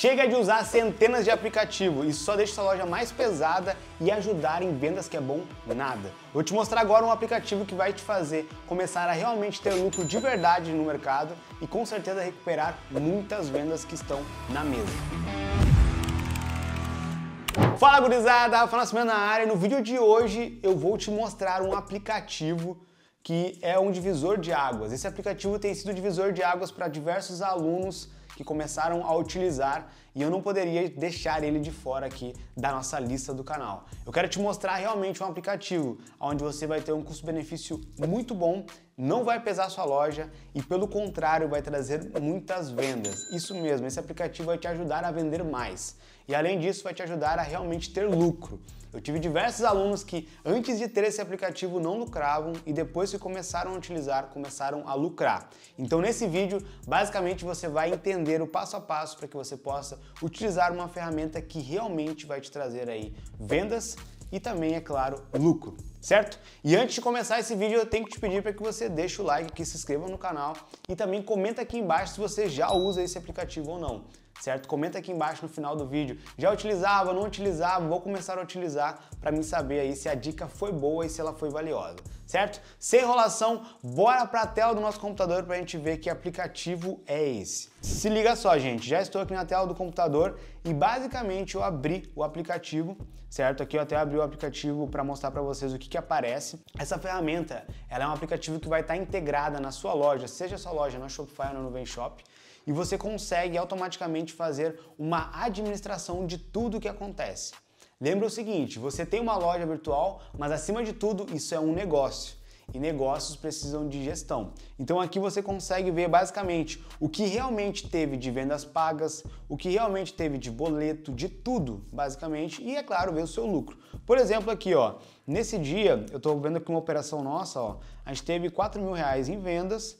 Chega de usar centenas de aplicativos, isso só deixa sua loja mais pesada e ajudar em vendas que é bom nada. Vou te mostrar agora um aplicativo que vai te fazer começar a realmente ter lucro de verdade no mercado e com certeza recuperar muitas vendas que estão na mesa. Fala gurizada, Rafa Nascimento na área e no vídeo de hoje eu vou te mostrar um aplicativo que é um divisor de águas. Esse aplicativo tem sido divisor de águas para diversos alunos que começaram a utilizar e eu não poderia deixar ele de fora aqui da nossa lista do canal. Eu quero te mostrar realmente um aplicativo onde você vai ter um custo-benefício muito bom, não vai pesar sua loja e pelo contrário vai trazer muitas vendas. Isso mesmo, esse aplicativo vai te ajudar a vender mais. E além disso vai te ajudar a realmente ter lucro. Eu tive diversos alunos que antes de ter esse aplicativo não lucravam e depois que começaram a utilizar, começaram a lucrar. Então nesse vídeo, basicamente você vai entender o passo a passo para que você possa utilizar uma ferramenta que realmente vai te trazer aí vendas e também, é claro, lucro, certo? E antes de começar esse vídeo, eu tenho que te pedir para que você deixe o like, que se inscreva no canal e também comenta aqui embaixo se você já usa esse aplicativo ou não certo? Comenta aqui embaixo no final do vídeo. Já utilizava, não utilizava, vou começar a utilizar para mim saber aí se a dica foi boa e se ela foi valiosa, certo? Sem enrolação, bora para a tela do nosso computador para a gente ver que aplicativo é esse. Se liga só, gente, já estou aqui na tela do computador e basicamente eu abri o aplicativo, certo? Aqui eu até abri o aplicativo para mostrar para vocês o que, que aparece. Essa ferramenta, ela é um aplicativo que vai estar tá integrada na sua loja, seja a sua loja na Shopify ou no Nuvem Shop, e você consegue automaticamente fazer uma administração de tudo o que acontece. Lembra o seguinte: você tem uma loja virtual, mas acima de tudo, isso é um negócio. E negócios precisam de gestão. Então aqui você consegue ver basicamente o que realmente teve de vendas pagas, o que realmente teve de boleto, de tudo, basicamente, e é claro, ver o seu lucro. Por exemplo, aqui ó, nesse dia eu estou vendo que uma operação nossa, ó, a gente teve 4 mil reais em vendas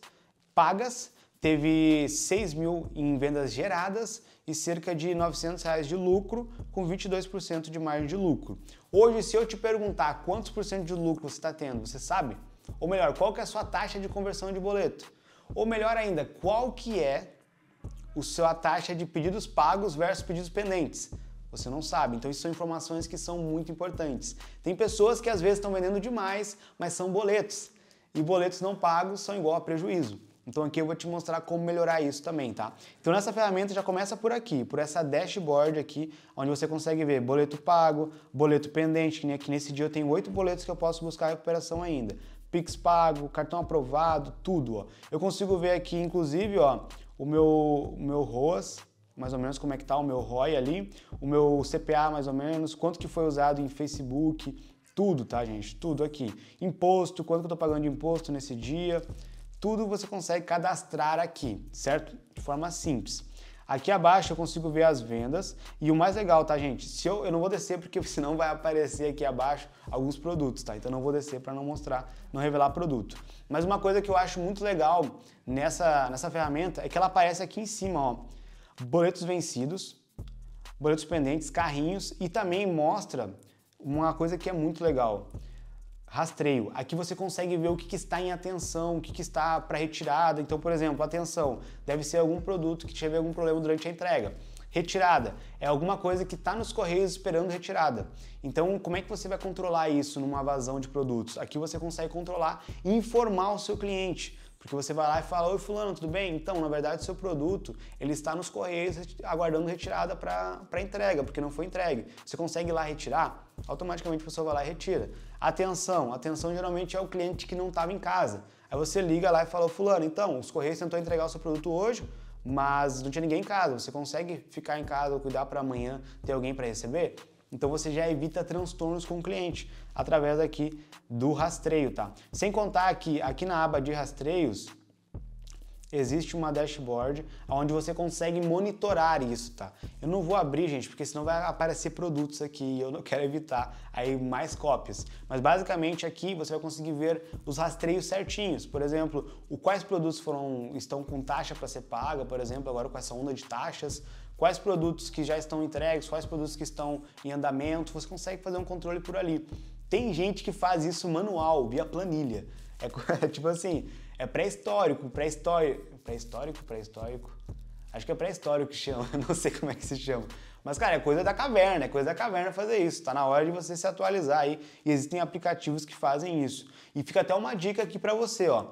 pagas teve 6 mil em vendas geradas e cerca de 900 reais de lucro, com 22% de margem de lucro. Hoje, se eu te perguntar quantos por cento de lucro você está tendo, você sabe? Ou melhor, qual que é a sua taxa de conversão de boleto? Ou melhor ainda, qual que é a sua taxa de pedidos pagos versus pedidos pendentes? Você não sabe. Então, isso são informações que são muito importantes. Tem pessoas que às vezes estão vendendo demais, mas são boletos. E boletos não pagos são igual a prejuízo. Então aqui eu vou te mostrar como melhorar isso também, tá? Então nessa ferramenta já começa por aqui, por essa dashboard aqui, onde você consegue ver boleto pago, boleto pendente, que nem aqui nesse dia eu tenho oito boletos que eu posso buscar a recuperação ainda. Pix pago, cartão aprovado, tudo, ó. Eu consigo ver aqui, inclusive, ó, o meu, o meu ROAS, mais ou menos como é que tá o meu ROI ali, o meu CPA mais ou menos, quanto que foi usado em Facebook, tudo, tá, gente? Tudo aqui. Imposto, quanto que eu tô pagando de imposto nesse dia, tudo você consegue cadastrar aqui, certo? De forma simples. Aqui abaixo eu consigo ver as vendas e o mais legal, tá gente? Se eu, eu não vou descer porque senão vai aparecer aqui abaixo alguns produtos, tá? Então não vou descer para não mostrar, não revelar produto. Mas uma coisa que eu acho muito legal nessa, nessa ferramenta é que ela aparece aqui em cima, ó. Boletos vencidos, boletos pendentes, carrinhos e também mostra uma coisa que é muito legal. Rastreio. Aqui você consegue ver o que, que está em atenção, o que, que está para retirada. Então, por exemplo, atenção, deve ser algum produto que teve algum problema durante a entrega. Retirada é alguma coisa que está nos correios esperando retirada. Então, como é que você vai controlar isso numa vazão de produtos? Aqui você consegue controlar e informar o seu cliente. Porque você vai lá e fala, oi fulano, tudo bem? Então, na verdade, seu produto, ele está nos correios aguardando retirada para entrega, porque não foi entregue. Você consegue ir lá retirar? Automaticamente a pessoa vai lá e retira. Atenção, atenção geralmente é o cliente que não estava em casa. Aí você liga lá e fala, fulano, então, os correios tentou entregar o seu produto hoje, mas não tinha ninguém em casa. Você consegue ficar em casa cuidar para amanhã ter alguém para receber? Então você já evita transtornos com o cliente através aqui do rastreio, tá? Sem contar que aqui na aba de rastreios existe uma dashboard onde você consegue monitorar isso, tá? Eu não vou abrir, gente, porque senão vai aparecer produtos aqui e eu não quero evitar aí mais cópias. Mas basicamente aqui você vai conseguir ver os rastreios certinhos. Por exemplo, o quais produtos foram estão com taxa para ser paga, por exemplo, agora com essa onda de taxas, quais produtos que já estão entregues, quais produtos que estão em andamento, você consegue fazer um controle por ali. Tem gente que faz isso manual, via planilha. É, é tipo assim, é pré-histórico, pré-histórico, pré-histórico, pré-histórico. Acho que é pré-histórico que chama, não sei como é que se chama. Mas, cara, é coisa da caverna, é coisa da caverna fazer isso. Tá na hora de você se atualizar aí. E existem aplicativos que fazem isso. E fica até uma dica aqui para você, ó.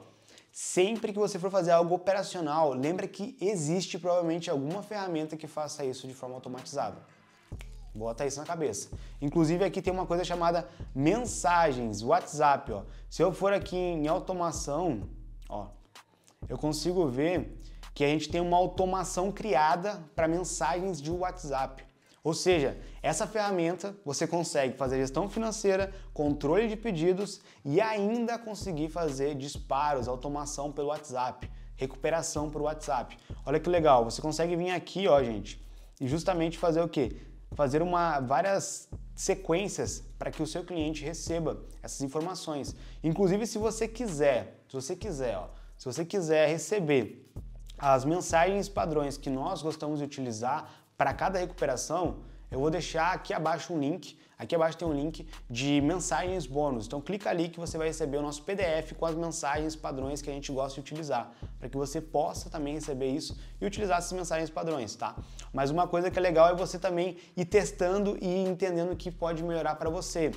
Sempre que você for fazer algo operacional, lembra que existe provavelmente alguma ferramenta que faça isso de forma automatizada. Bota isso na cabeça. Inclusive aqui tem uma coisa chamada mensagens, WhatsApp, ó. Se eu for aqui em automação, ó, eu consigo ver que a gente tem uma automação criada para mensagens de WhatsApp. Ou seja, essa ferramenta você consegue fazer gestão financeira, controle de pedidos e ainda conseguir fazer disparos, automação pelo WhatsApp, recuperação por WhatsApp. Olha que legal, você consegue vir aqui, ó, gente, e justamente fazer o quê? Fazer uma várias sequências para que o seu cliente receba essas informações. Inclusive, se você quiser, se você quiser, ó, se você quiser receber as mensagens padrões que nós gostamos de utilizar para cada recuperação, eu vou deixar aqui abaixo um link. Aqui abaixo tem um link de mensagens bônus. Então clica ali que você vai receber o nosso PDF com as mensagens padrões que a gente gosta de utilizar, para que você possa também receber isso e utilizar essas mensagens padrões, tá? Mas uma coisa que é legal é você também ir testando e entendendo o que pode melhorar para você.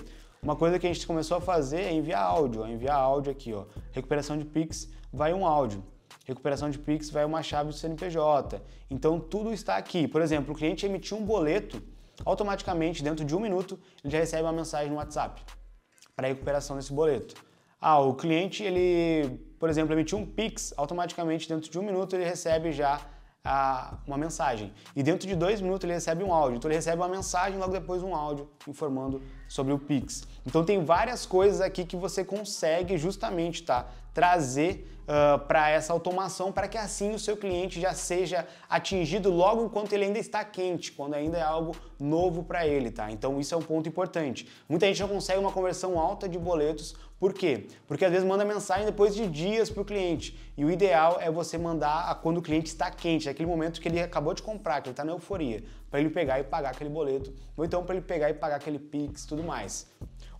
Uma coisa que a gente começou a fazer é enviar áudio, enviar áudio aqui, ó. Recuperação de Pix, vai um áudio recuperação de PIX vai uma chave do CNPJ. Então tudo está aqui. Por exemplo, o cliente emitiu um boleto, automaticamente, dentro de um minuto, ele já recebe uma mensagem no WhatsApp para a recuperação desse boleto. Ah, o cliente, ele, por exemplo, emitiu um PIX, automaticamente, dentro de um minuto, ele recebe já a, ah, uma mensagem. E dentro de dois minutos, ele recebe um áudio. Então ele recebe uma mensagem, logo depois um áudio, informando sobre o Pix. Então tem várias coisas aqui que você consegue justamente tá trazer uh, ah, para essa automação para que assim o seu cliente já seja atingido logo enquanto ele ainda está quente, quando ainda é algo novo para ele, tá? Então isso é um ponto importante. Muita gente não consegue uma conversão alta de boletos, por quê? Porque às vezes manda mensagem depois de dias para o cliente e o ideal é você mandar a quando o cliente está quente, é aquele momento que ele acabou de comprar, que ele está na euforia, para ele pegar e pagar aquele boleto, ou então para ele pegar e pagar aquele Pix, tudo tudo mais.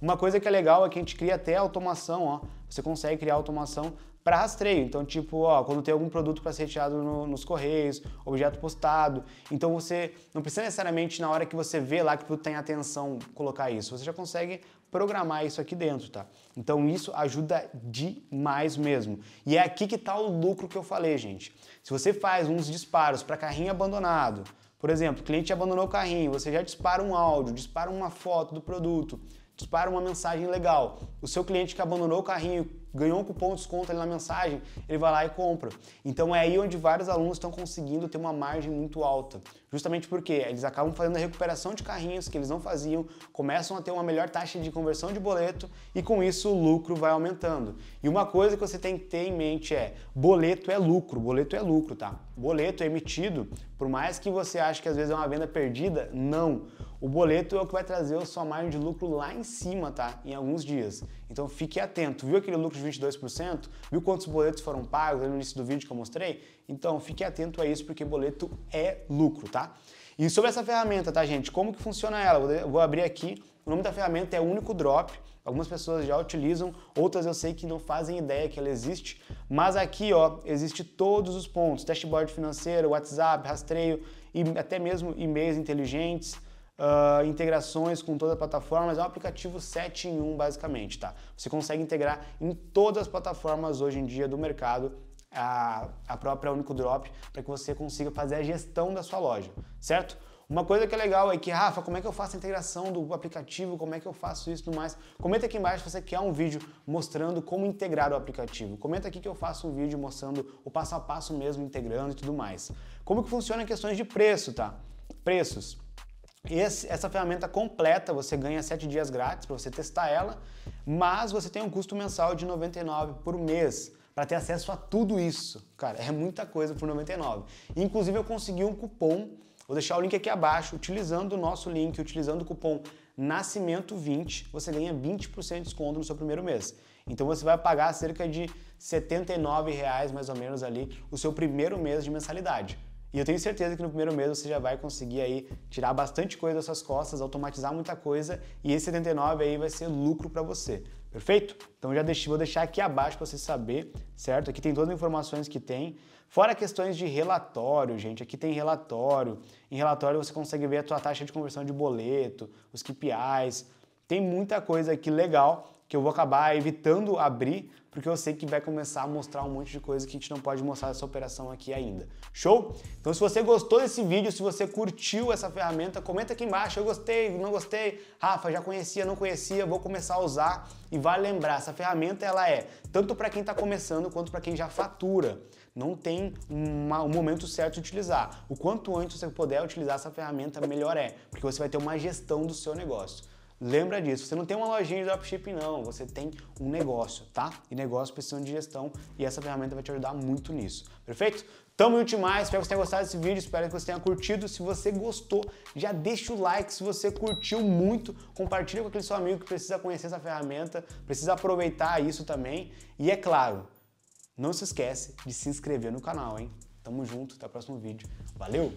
Uma coisa que é legal é que a gente cria até automação, ó. Você consegue criar automação para rastreio. Então, tipo, ó, quando tem algum produto para ser retirado no, nos correios, objeto postado. Então, você não precisa necessariamente, na hora que você vê lá que produto tem tá atenção, colocar isso. Você já consegue programar isso aqui dentro, tá? Então, isso ajuda demais mesmo. E é aqui que está o lucro que eu falei, gente. Se você faz uns disparos para carrinho abandonado, por exemplo, o cliente abandonou o carrinho, você já dispara um áudio, dispara uma foto do produto, dispara uma mensagem legal. O seu cliente que abandonou o carrinho, ganhou um cupom de desconto ali na mensagem, ele vai lá e compra. Então é aí onde vários alunos estão conseguindo ter uma margem muito alta justamente porque eles acabam fazendo a recuperação de carrinhos que eles não faziam, começam a ter uma melhor taxa de conversão de boleto e com isso o lucro vai aumentando. E uma coisa que você tem que ter em mente é: boleto é lucro, boleto é lucro, tá? Boleto é emitido, por mais que você ache que às vezes é uma venda perdida, não. O boleto é o que vai trazer a sua margem de lucro lá em cima, tá? Em alguns dias. Então fique atento. Viu aquele lucro de 22%? Viu quantos boletos foram pagos no início do vídeo que eu mostrei? Então fique atento a isso porque boleto é lucro, tá? E sobre essa ferramenta, tá, gente? Como que funciona ela? Eu vou abrir aqui. O nome da ferramenta é Único Drop. Algumas pessoas já utilizam, outras eu sei que não fazem ideia que ela existe. Mas aqui, ó, existe todos os pontos: dashboard financeiro, WhatsApp, rastreio e até mesmo e-mails inteligentes. Uh, integrações com todas as plataformas, é um aplicativo 7 em 1 basicamente, tá? Você consegue integrar em todas as plataformas hoje em dia do mercado a, a própria Único Drop para que você consiga fazer a gestão da sua loja, certo? Uma coisa que é legal é que, Rafa, como é que eu faço a integração do aplicativo? Como é que eu faço isso e tudo mais? Comenta aqui embaixo se você quer um vídeo mostrando como integrar o aplicativo. Comenta aqui que eu faço um vídeo mostrando o passo a passo mesmo, integrando e tudo mais. Como que funciona questões de preço, tá? Preços. Esse, essa ferramenta completa, você ganha 7 dias grátis para você testar ela, mas você tem um custo mensal de 99 por mês para ter acesso a tudo isso. Cara, é muita coisa por 99. Inclusive eu consegui um cupom, vou deixar o link aqui abaixo, utilizando o nosso link, utilizando o cupom Nascimento20, você ganha 20% de desconto no seu primeiro mês. Então você vai pagar cerca de R$ 79 reais, mais ou menos ali o seu primeiro mês de mensalidade. E eu tenho certeza que no primeiro mês você já vai conseguir aí tirar bastante coisa das suas costas, automatizar muita coisa e esse 79 aí vai ser lucro para você. Perfeito? Então já deixo, vou deixar aqui abaixo para você saber, certo? Aqui tem todas as informações que tem. Fora questões de relatório, gente, aqui tem relatório. Em relatório você consegue ver a tua taxa de conversão de boleto, os KPIs. Tem muita coisa aqui legal que eu vou acabar evitando abrir, porque eu sei que vai começar a mostrar um monte de coisa que a gente não pode mostrar essa operação aqui ainda. Show? Então se você gostou desse vídeo, se você curtiu essa ferramenta, comenta aqui embaixo, eu gostei, não gostei, Rafa, já conhecia, não conhecia, vou começar a usar. E vale lembrar, essa ferramenta ela é tanto para quem está começando quanto para quem já fatura. Não tem uma, um momento certo de utilizar. O quanto antes você puder utilizar essa ferramenta, melhor é, porque você vai ter uma gestão do seu negócio. Lembra disso, você não tem uma lojinha de dropshipping não, você tem um negócio, tá? E negócio precisa de gestão e essa ferramenta vai te ajudar muito nisso, perfeito? Tamo junto demais, espero que você tenha gostado desse vídeo, espero que você tenha curtido. Se você gostou, já deixa o like se você curtiu muito, compartilha com aquele seu amigo que precisa conhecer essa ferramenta, precisa aproveitar isso também. E é claro, não se esquece de se inscrever no canal, hein? Tamo junto, até o próximo vídeo. Valeu!